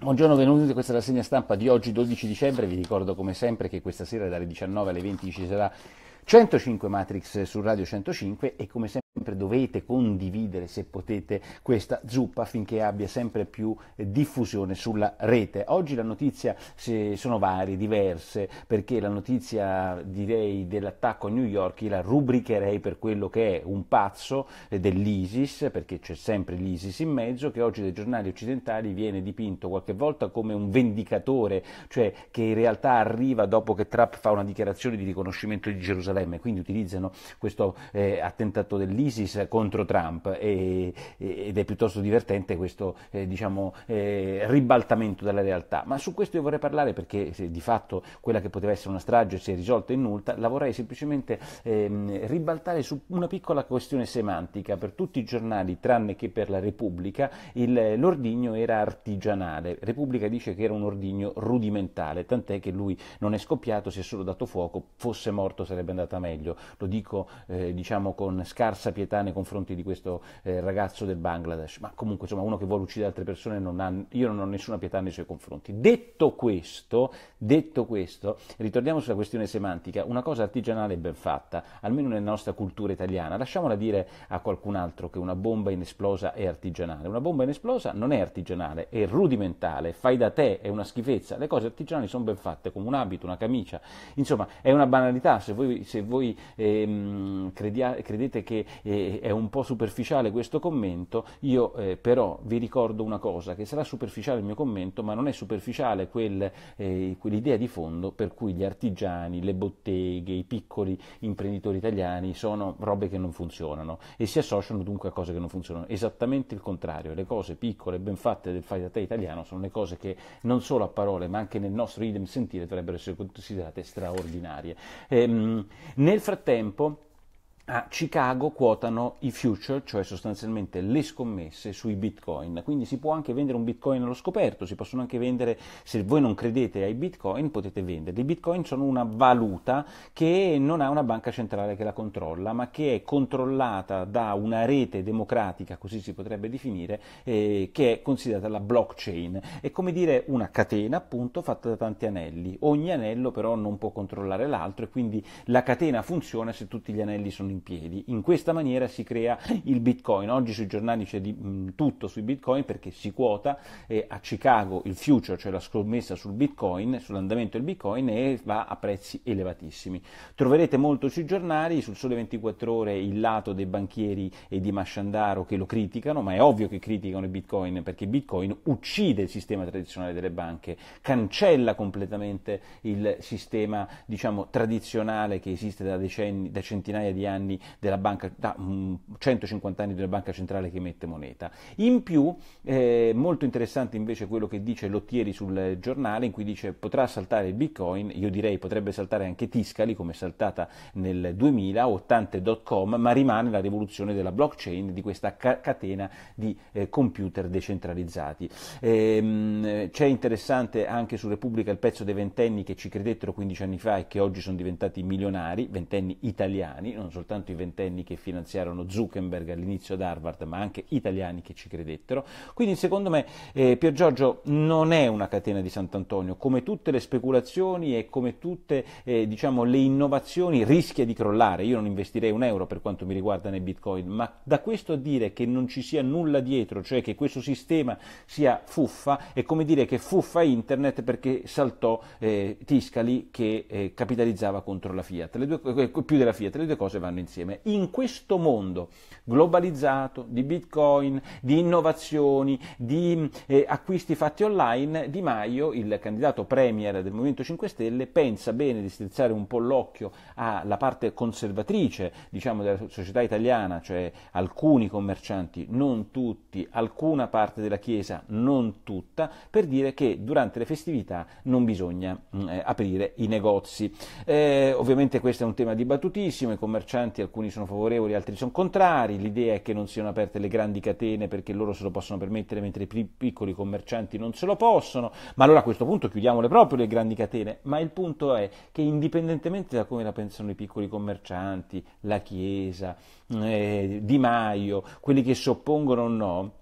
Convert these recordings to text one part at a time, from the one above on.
Buongiorno, benvenuti a questa rassegna stampa di oggi 12 dicembre, vi ricordo come sempre che questa sera dalle 19 alle 20 ci sarà 105 Matrix su Radio 105 e come sempre dovete condividere se potete questa zuppa affinché abbia sempre più eh, diffusione sulla rete. Oggi la notizia se sono varie, diverse, perché la notizia direi dell'attacco a New York la rubricherei per quello che è un pazzo eh, dell'ISIS, perché c'è sempre l'ISIS in mezzo, che oggi dai giornali occidentali viene dipinto qualche volta come un vendicatore, cioè che in realtà arriva dopo che Trump fa una dichiarazione di riconoscimento di Gerusalemme, quindi utilizzano questo eh, attentato dell'ISIS dell'ISIS contro Trump e, ed è piuttosto divertente questo eh, diciamo, eh, ribaltamento della realtà. Ma su questo io vorrei parlare perché di fatto quella che poteva essere una strage si è risolta in nulla, la vorrei semplicemente ehm, ribaltare su una piccola questione semantica. Per tutti i giornali, tranne che per la Repubblica, il, l'ordigno era artigianale. Repubblica dice che era un ordigno rudimentale, tant'è che lui non è scoppiato, si è solo dato fuoco, fosse morto sarebbe andata meglio. Lo dico eh, diciamo con scarsa pietà nei confronti di questo eh, ragazzo del Bangladesh, ma comunque insomma uno che vuole uccidere altre persone non ha, io non ho nessuna pietà nei suoi confronti. Detto questo, detto questo, ritorniamo sulla questione semantica, una cosa artigianale e ben fatta, almeno nella nostra cultura italiana, lasciamola dire a qualcun altro che una bomba inesplosa è artigianale, una bomba inesplosa non è artigianale, è rudimentale, fai da te, è una schifezza, le cose artigianali sono ben fatte, come un abito, una camicia, insomma è una banalità, se voi, se voi ehm, credia, credete che eh, è un po' superficiale questo commento, io eh, però vi ricordo una cosa, che sarà superficiale il mio commento, ma non è superficiale quel, eh, quell'idea di fondo per cui gli artigiani, le botteghe, i piccoli imprenditori italiani sono robe che non funzionano e si associano dunque a cose che non funzionano. Esattamente il contrario, le cose piccole e ben fatte del fai da te italiano sono le cose che non solo a parole ma anche nel nostro idem sentire dovrebbero essere considerate straordinarie. Ehm, nel frattempo a Chicago quotano i future, cioè sostanzialmente le scommesse sui bitcoin, quindi si può anche vendere un bitcoin allo scoperto, si possono anche vendere, se voi non credete ai bitcoin potete vendere. i bitcoin sono una valuta che non ha una banca centrale che la controlla, ma che è controllata da una rete democratica, così si potrebbe definire, eh, che è considerata la blockchain, è come dire una catena appunto fatta da tanti anelli, ogni anello però non può controllare l'altro e quindi la catena funziona se tutti gli anelli sono in in piedi. In questa maniera si crea il bitcoin. Oggi sui giornali c'è di, mm, tutto sui bitcoin perché si quota eh, a Chicago il future, cioè la scommessa sul bitcoin, sull'andamento del bitcoin e va a prezzi elevatissimi. Troverete molto sui giornali, sul sole 24 ore il lato dei banchieri e di Masciandaro che lo criticano, ma è ovvio che criticano il bitcoin perché bitcoin uccide il sistema tradizionale delle banche, cancella completamente il sistema diciamo, tradizionale che esiste da, decenni, da centinaia di anni anni della banca, da, 150 mm, anni della banca centrale che emette moneta. In più, eh, molto interessante invece quello che dice Lottieri sul giornale, in cui dice potrà saltare il bitcoin, io direi potrebbe saltare anche Tiscali come è saltata nel 2000 o tante ma rimane la rivoluzione della blockchain, di questa ca- catena di eh, computer decentralizzati. Ehm, c'è interessante anche su Repubblica il pezzo dei ventenni che ci credettero 15 anni fa e che oggi sono diventati milionari, ventenni italiani, non soltanto soltanto i ventenni che finanziarono Zuckerberg all'inizio ad Harvard, ma anche italiani che ci credettero. Quindi secondo me eh, Pier Giorgio non è una catena di Sant'Antonio, come tutte le speculazioni e come tutte eh, diciamo, le innovazioni rischia di crollare. Io non investirei un euro per quanto mi riguarda nei bitcoin, ma da questo a dire che non ci sia nulla dietro, cioè che questo sistema sia fuffa, è come dire che fuffa internet perché saltò eh, Tiscali che eh, capitalizzava contro la Fiat, due, eh, più della Fiat, le due cose vanno lavorando insieme. In questo mondo globalizzato di bitcoin, di innovazioni, di eh, acquisti fatti online, Di Maio, il candidato premier del Movimento 5 Stelle, pensa bene di strizzare un po' l'occhio alla parte conservatrice diciamo, della società italiana, cioè alcuni commercianti, non tutti, alcuna parte della Chiesa, non tutta, per dire che durante le festività non bisogna mm, eh, aprire i negozi. Eh, ovviamente questo è un tema dibattutissimo, i commercianti ristoranti, alcuni sono favorevoli, altri sono contrari, l'idea è che non siano aperte le grandi catene perché loro se lo possono permettere mentre i piccoli commercianti non se lo possono, ma allora a questo punto chiudiamole proprio le grandi catene, ma il punto è che indipendentemente da come la pensano i piccoli commercianti, la Chiesa, eh, Di Maio, quelli che si oppongono o no,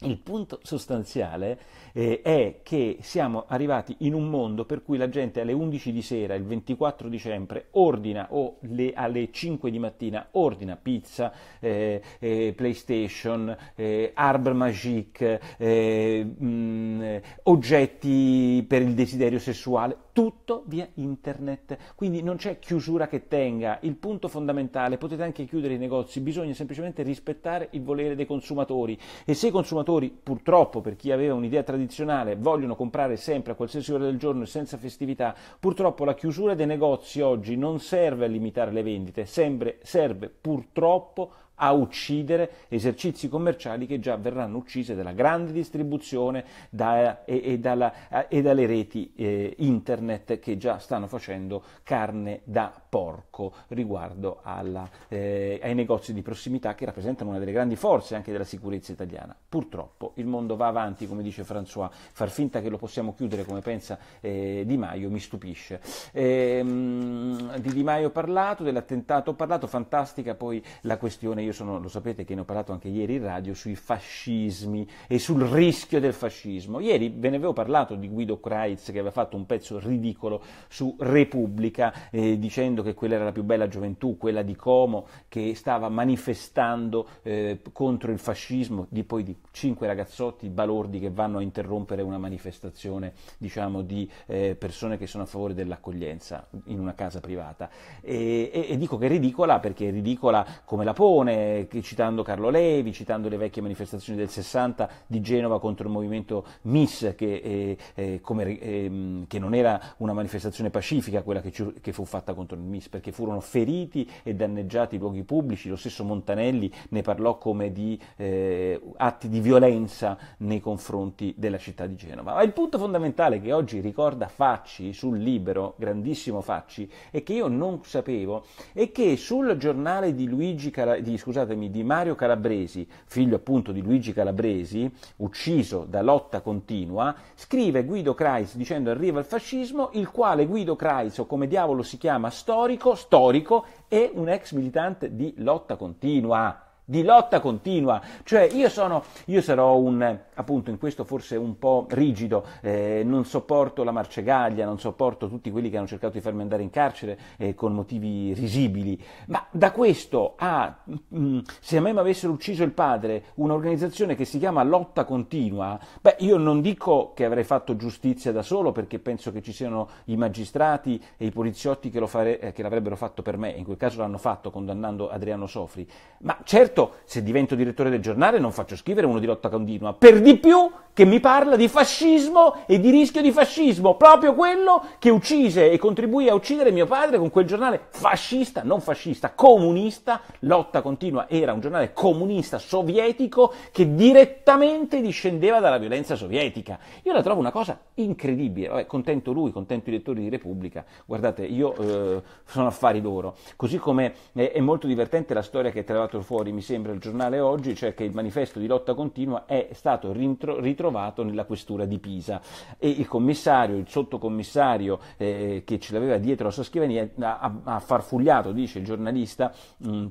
il punto sostanziale è eh, è che siamo arrivati in un mondo per cui la gente alle 11 di sera, il 24 dicembre, ordina o le, alle 5 di mattina ordina pizza, eh, eh, PlayStation, eh, Arbre Magique, eh, mh, mm, oggetti per il desiderio sessuale, tutto via internet. Quindi non c'è chiusura che tenga. Il punto fondamentale, potete anche chiudere i negozi, bisogna semplicemente rispettare il volere dei consumatori. E se i consumatori, purtroppo, per chi aveva un'idea tradizionale, tradizionale vogliono comprare sempre a qualsiasi ora del giorno e senza festività, purtroppo la chiusura dei negozi oggi non serve a limitare le vendite, sempre, serve purtroppo a uccidere esercizi commerciali che già verranno uccise dalla grande distribuzione da, e, e, dalla, e, dalle reti eh, internet che già stanno facendo carne da porco riguardo alla, eh, ai negozi di prossimità che rappresentano una delle grandi forze anche della sicurezza italiana. Purtroppo il mondo va avanti, come dice François, far finta che lo possiamo chiudere come pensa eh, Di Maio mi stupisce. Ehm, di Di Maio ho parlato, dell'attentato ho parlato, fantastica poi la questione io sono, lo sapete che ne ho parlato anche ieri in radio, sui fascismi e sul rischio del fascismo. Ieri ve ne avevo parlato di Guido Kreitz che aveva fatto un pezzo ridicolo su Repubblica eh, dicendo che quella era la più bella gioventù, quella di Como, che stava manifestando eh, contro il fascismo, di poi di cinque ragazzotti balordi che vanno a interrompere una manifestazione diciamo, di eh, persone che sono a favore dell'accoglienza in una casa privata. E, e, e dico che è ridicola perché è ridicola come la pone, come citando Carlo Levi, citando le vecchie manifestazioni del 60 di Genova contro il movimento MIS, che, eh, eh come, eh, che non era una manifestazione pacifica quella che, ci, che, fu fatta contro il MIS, perché furono feriti e danneggiati i luoghi pubblici, lo stesso Montanelli ne parlò come di eh, atti di violenza nei confronti della città di Genova. Ma il punto fondamentale che oggi ricorda Facci sul Libero, grandissimo Facci, e che io non sapevo, è che sul giornale di Luigi Cal- di scusatemi, di Mario Calabresi, figlio appunto di Luigi Calabresi, ucciso da lotta continua, scrive Guido Kreis dicendo arriva il fascismo, il quale Guido Kreis, o come diavolo si chiama, storico, storico, è un ex militante di lotta continua di lotta continua, cioè io, sono, io sarò un, appunto in questo forse un po' rigido, eh, non sopporto la marcegaglia, non sopporto tutti quelli che hanno cercato di farmi andare in carcere eh, con motivi risibili, ma da questo a, mh, mm, se a me mi avessero ucciso il padre un'organizzazione che si chiama lotta continua, beh io non dico che avrei fatto giustizia da solo perché penso che ci siano i magistrati e i poliziotti che, fare, eh, che l'avrebbero fatto per me, in quel caso l'hanno fatto condannando Adriano Sofri, ma certo certo se divento direttore del giornale non faccio scrivere uno di lotta continua, per di più che mi parla di fascismo e di rischio di fascismo, proprio quello che uccise e contribuì a uccidere mio padre con quel giornale fascista, non fascista, comunista, lotta continua era un giornale comunista sovietico che direttamente discendeva dalla violenza sovietica. Io la trovo una cosa incredibile, Vabbè, contento lui, contento i lettori di Repubblica, guardate, io eh, sono affari loro, così come eh, è molto divertente la storia che è tirato fuori, mi sembra, il giornale oggi, cioè che il manifesto di lotta continua è stato rintro- ritrovato nella questura di Pisa e il commissario, il sottocommissario eh, che ce l'aveva dietro la sua scrivania ha, ha farfugliato, dice il giornalista, mh,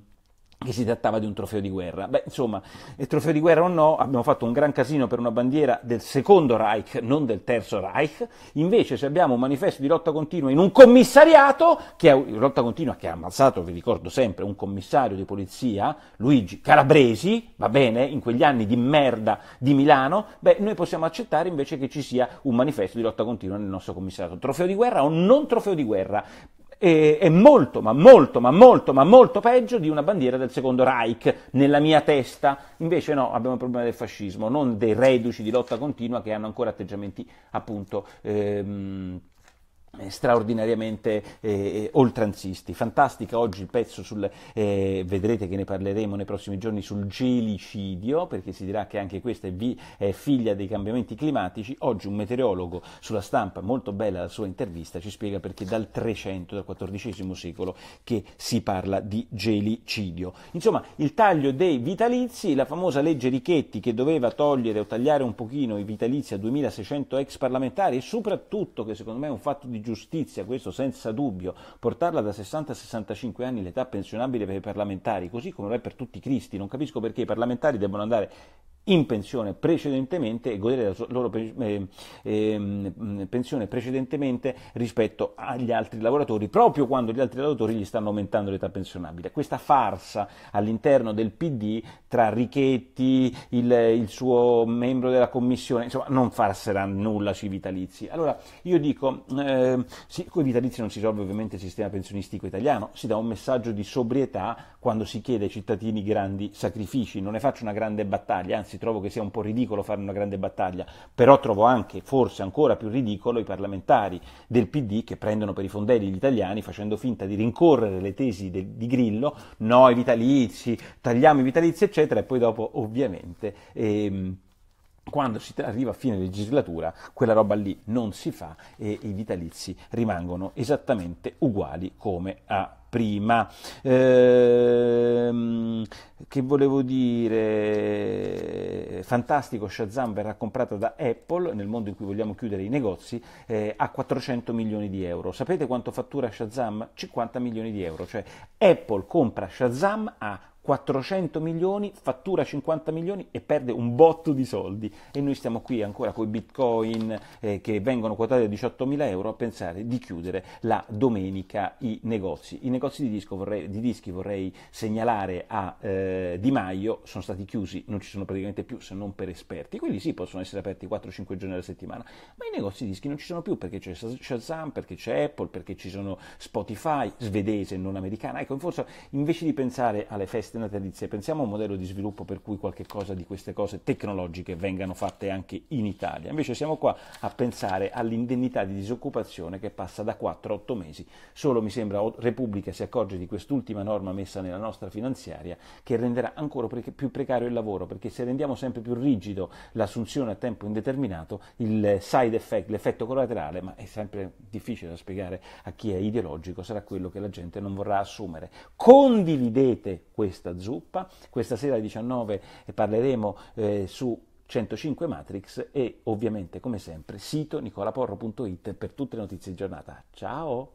che si trattava di un trofeo di guerra. Beh, insomma, il trofeo di guerra o no, abbiamo fatto un gran casino per una bandiera del secondo Reich, non del terzo Reich. Invece, se abbiamo un manifesto di lotta continua in un commissariato, che ha, lotta continua che ha ammazzato, vi ricordo sempre, un commissario di polizia, Luigi Calabresi, va bene, in quegli anni di merda di Milano, beh, noi possiamo accettare invece che ci sia un manifesto di lotta continua nel nostro commissariato. Trofeo di guerra o non trofeo di guerra? e, è molto, ma molto, ma molto, ma molto peggio di una bandiera del secondo Reich nella mia testa. Invece no, abbiamo il problema del fascismo, non dei reduci di lotta continua che hanno ancora atteggiamenti appunto ehm, eh, straordinariamente eh, eh, oltranzisti. Fantastica oggi il pezzo sul, eh, vedrete che ne parleremo nei prossimi giorni, sul gelicidio, perché si dirà che anche questa è, vi, è, figlia dei cambiamenti climatici. Oggi un meteorologo sulla stampa, molto bella la sua intervista, ci spiega perché dal 300, dal XIV secolo, che si parla di gelicidio. Insomma, il taglio dei vitalizi, la famosa legge Richetti che doveva togliere o tagliare un pochino i vitalizi a 2600 ex parlamentari e soprattutto, che secondo me è un fatto di giustizia, questo senza dubbio, portarla da 60 a 65 anni l'età pensionabile per i parlamentari, così come lo è per tutti i cristi, non capisco perché i parlamentari debbano andare in pensione precedentemente e godere della loro eh, ehm, pensione precedentemente rispetto agli altri lavoratori, proprio quando gli altri lavoratori gli stanno aumentando l'età pensionabile. Questa farsa all'interno del PD tra Richetti, il, il suo membro della commissione, insomma non farserà nulla sui vitalizi. Allora io dico, eh, sì, con i vitalizi non si risolve ovviamente il sistema pensionistico italiano, si dà un messaggio di sobrietà quando si chiede ai cittadini grandi sacrifici. Non ne faccio una grande battaglia, anzi trovo che sia un po' ridicolo fare una grande battaglia, però trovo anche, forse ancora più ridicolo, i parlamentari del PD che prendono per i fondelli gli italiani facendo finta di rincorrere le tesi de- di Grillo, no i vitalizi, tagliamo i vitalizi, eccetera, e poi dopo ovviamente... Ehm, quando si arriva a fine legislatura quella roba lì non si fa e i vitalizi rimangono esattamente uguali come a prima. Ehm, che volevo dire, fantastico, Shazam verrà comprata da Apple, nel mondo in cui vogliamo chiudere i negozi, eh, a 400 milioni di euro. Sapete quanto fattura Shazam? 50 milioni di euro, cioè Apple compra Shazam a 400 milioni, fattura 50 milioni e perde un botto di soldi. E noi stiamo qui ancora con i bitcoin eh, che vengono quotati a 18 mila euro a pensare di chiudere la domenica i negozi. I negozi di, vorrei, di dischi vorrei segnalare a eh, Di Maio sono stati chiusi, non ci sono praticamente più se non per esperti, Quindi sì possono essere aperti 4-5 giorni alla settimana, ma i negozi di dischi non ci sono più perché c'è Shazam, perché c'è Apple, perché ci sono Spotify, svedese, non americana. Ecco, forse invece di pensare alle feste questione natalizia, pensiamo a un modello di sviluppo per cui qualche cosa di queste cose tecnologiche vengano fatte anche in Italia. Invece siamo qua a pensare all'indennità di disoccupazione che passa da 4 a 8 mesi. Solo mi sembra Repubblica si accorge di quest'ultima norma messa nella nostra finanziaria che renderà ancora pre- più precario il lavoro, perché se rendiamo sempre più rigido l'assunzione a tempo indeterminato, il side effect, l'effetto collaterale, ma è sempre difficile da spiegare a chi è ideologico, sarà quello che la gente non vorrà assumere. Condividete questa questa zuppa. Questa sera alle 19 eh, parleremo eh, su 105 Matrix e ovviamente come sempre sito nicolaporro.it per tutte le notizie di giornata. Ciao!